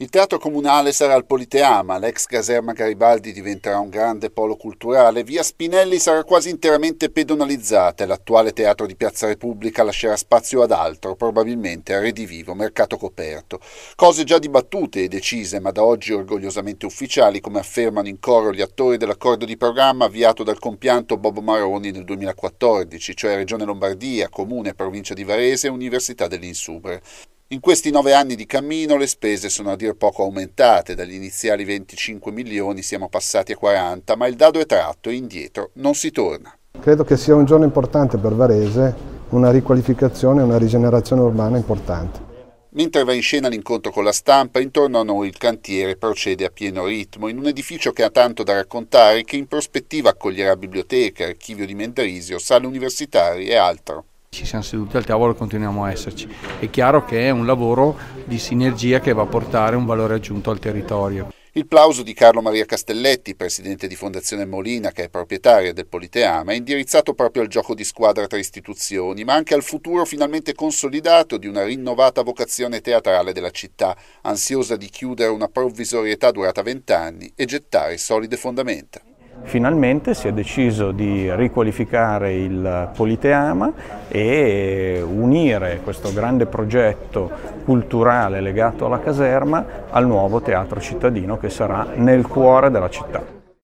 Il teatro comunale sarà al Politeama, l'ex caserma Garibaldi diventerà un grande polo culturale, via Spinelli sarà quasi interamente pedonalizzata e l'attuale teatro di Piazza Repubblica lascerà spazio ad altro, probabilmente a redivivo, mercato coperto. Cose già dibattute e decise, ma da oggi orgogliosamente ufficiali, come affermano in coro gli attori dell'accordo di programma avviato dal compianto Bob Maroni nel 2014, cioè Regione Lombardia, Comune, Provincia di Varese e Università dell'Insubre. In questi nove anni di cammino le spese sono a dir poco aumentate, dagli iniziali 25 milioni siamo passati a 40, ma il dado è tratto e indietro non si torna. Credo che sia un giorno importante per Varese, una riqualificazione e una rigenerazione urbana importante. Mentre va in scena l'incontro con la stampa, intorno a noi il cantiere procede a pieno ritmo, in un edificio che ha tanto da raccontare e che in prospettiva accoglierà biblioteca, archivio di Mendrisio, sale universitarie e altro ci siamo seduti al tavolo e continuiamo a esserci. È chiaro che è un lavoro di sinergia che va a portare un valore aggiunto al territorio. Il plauso di Carlo Maria Castelletti, presidente di Fondazione Molina, che è proprietaria del Politeama, è indirizzato proprio al gioco di squadra tra istituzioni, ma anche al futuro finalmente consolidato di una rinnovata vocazione teatrale della città, ansiosa di chiudere una provvisorietà durata vent'anni e gettare solide fondamenta. Finalmente si è deciso di riqualificare il Politeama e unire questo grande progetto culturale legato alla caserma al nuovo teatro cittadino che sarà nel cuore della città.